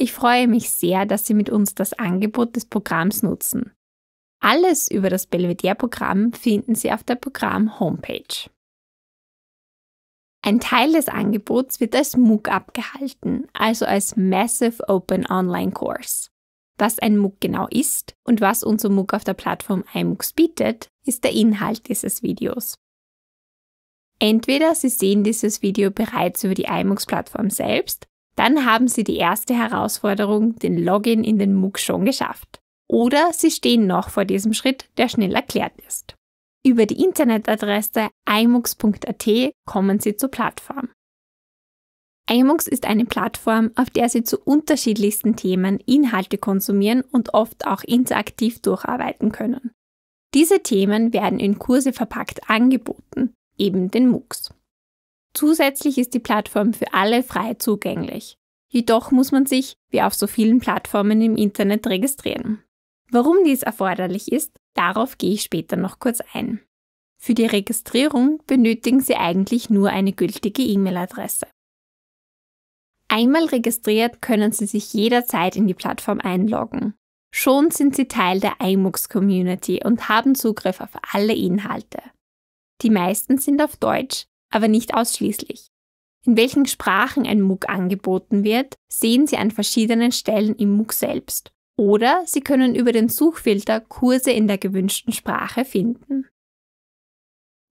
Ich freue mich sehr, dass Sie mit uns das Angebot des Programms nutzen. Alles über das Belvedere-Programm finden Sie auf der Programm-Homepage. Ein Teil des Angebots wird als MOOC abgehalten, also als Massive Open Online Course. Was ein MOOC genau ist und was unser MOOC auf der Plattform iMOOCs bietet, ist der Inhalt dieses Videos. Entweder Sie sehen dieses Video bereits über die iMOOCs-Plattform selbst dann haben Sie die erste Herausforderung, den Login in den MOOC, schon geschafft. Oder Sie stehen noch vor diesem Schritt, der schnell erklärt ist. Über die Internetadresse imux.at kommen Sie zur Plattform. iMux ist eine Plattform, auf der Sie zu unterschiedlichsten Themen Inhalte konsumieren und oft auch interaktiv durcharbeiten können. Diese Themen werden in Kurse verpackt angeboten, eben den MOOCs. Zusätzlich ist die Plattform für alle frei zugänglich. Jedoch muss man sich, wie auf so vielen Plattformen im Internet, registrieren. Warum dies erforderlich ist, darauf gehe ich später noch kurz ein. Für die Registrierung benötigen Sie eigentlich nur eine gültige E-Mail-Adresse. Einmal registriert können Sie sich jederzeit in die Plattform einloggen. Schon sind Sie Teil der iMux-Community und haben Zugriff auf alle Inhalte. Die meisten sind auf Deutsch, aber nicht ausschließlich. In welchen Sprachen ein MOOC angeboten wird, sehen Sie an verschiedenen Stellen im MOOC selbst. Oder Sie können über den Suchfilter Kurse in der gewünschten Sprache finden.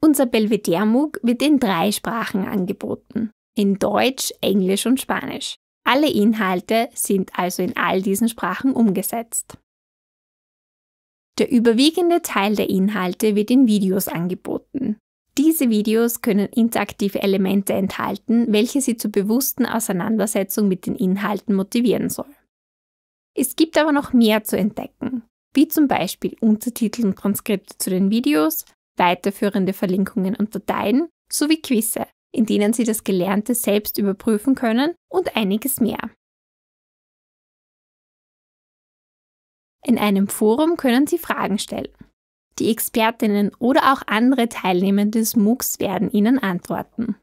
Unser Belvedere MOOC wird in drei Sprachen angeboten. In Deutsch, Englisch und Spanisch. Alle Inhalte sind also in all diesen Sprachen umgesetzt. Der überwiegende Teil der Inhalte wird in Videos angeboten. Diese Videos können interaktive Elemente enthalten, welche Sie zur bewussten Auseinandersetzung mit den Inhalten motivieren soll. Es gibt aber noch mehr zu entdecken, wie zum Beispiel Untertitel und Transkripte zu den Videos, weiterführende Verlinkungen und Dateien sowie Quizze, in denen Sie das Gelernte selbst überprüfen können und einiges mehr. In einem Forum können Sie Fragen stellen. Die Expertinnen oder auch andere Teilnehmende des MOOCs werden Ihnen antworten.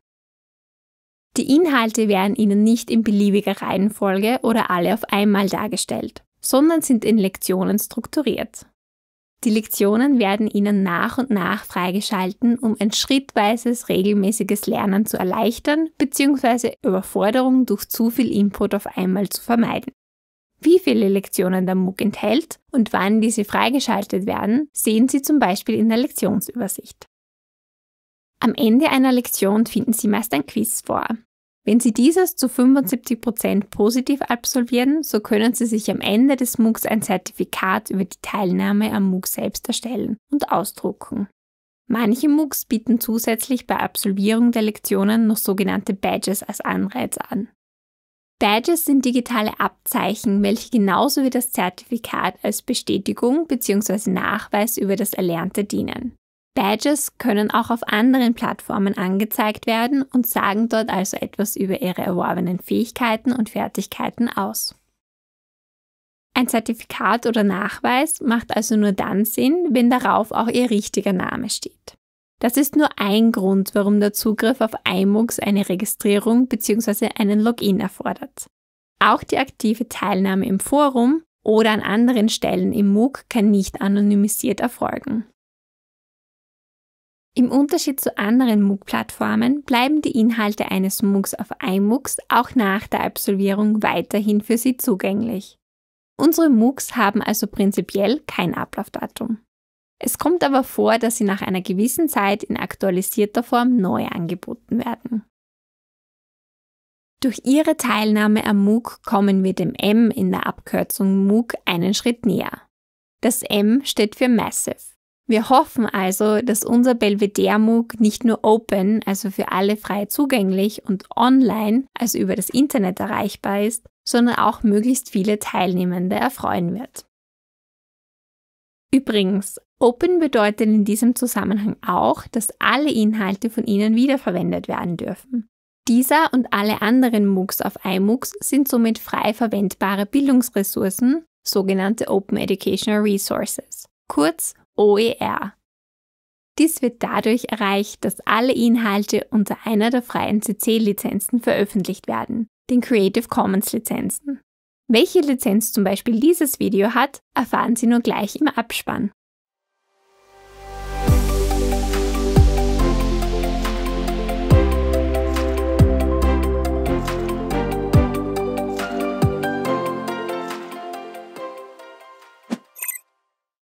Die Inhalte werden Ihnen nicht in beliebiger Reihenfolge oder alle auf einmal dargestellt, sondern sind in Lektionen strukturiert. Die Lektionen werden Ihnen nach und nach freigeschalten, um ein schrittweises, regelmäßiges Lernen zu erleichtern bzw. Überforderung durch zu viel Input auf einmal zu vermeiden. Wie viele Lektionen der MOOC enthält und wann diese freigeschaltet werden, sehen Sie zum Beispiel in der Lektionsübersicht. Am Ende einer Lektion finden Sie meist ein Quiz vor. Wenn Sie dieses zu 75% positiv absolvieren, so können Sie sich am Ende des MOOCs ein Zertifikat über die Teilnahme am MOOC selbst erstellen und ausdrucken. Manche MOOCs bieten zusätzlich bei Absolvierung der Lektionen noch sogenannte Badges als Anreiz an. Badges sind digitale Abzeichen, welche genauso wie das Zertifikat als Bestätigung bzw. Nachweis über das Erlernte dienen. Badges können auch auf anderen Plattformen angezeigt werden und sagen dort also etwas über ihre erworbenen Fähigkeiten und Fertigkeiten aus. Ein Zertifikat oder Nachweis macht also nur dann Sinn, wenn darauf auch ihr richtiger Name steht. Das ist nur ein Grund, warum der Zugriff auf iMux eine Registrierung bzw. einen Login erfordert. Auch die aktive Teilnahme im Forum oder an anderen Stellen im MOOC kann nicht anonymisiert erfolgen. Im Unterschied zu anderen MOOC-Plattformen bleiben die Inhalte eines MOOCs auf iMOOCs auch nach der Absolvierung weiterhin für Sie zugänglich. Unsere MOOCs haben also prinzipiell kein Ablaufdatum. Es kommt aber vor, dass sie nach einer gewissen Zeit in aktualisierter Form neu angeboten werden. Durch ihre Teilnahme am MOOC kommen wir dem M in der Abkürzung MOOC einen Schritt näher. Das M steht für Massive. Wir hoffen also, dass unser Belvedere MOOC nicht nur open, also für alle frei zugänglich und online, also über das Internet erreichbar ist, sondern auch möglichst viele Teilnehmende erfreuen wird. Übrigens, Open bedeutet in diesem Zusammenhang auch, dass alle Inhalte von Ihnen wiederverwendet werden dürfen. Dieser und alle anderen MOOCs auf iMOOCs sind somit frei verwendbare Bildungsressourcen, sogenannte Open Educational Resources, kurz OER. Dies wird dadurch erreicht, dass alle Inhalte unter einer der freien CC-Lizenzen veröffentlicht werden, den Creative Commons-Lizenzen. Welche Lizenz zum Beispiel dieses Video hat, erfahren Sie nur gleich im Abspann.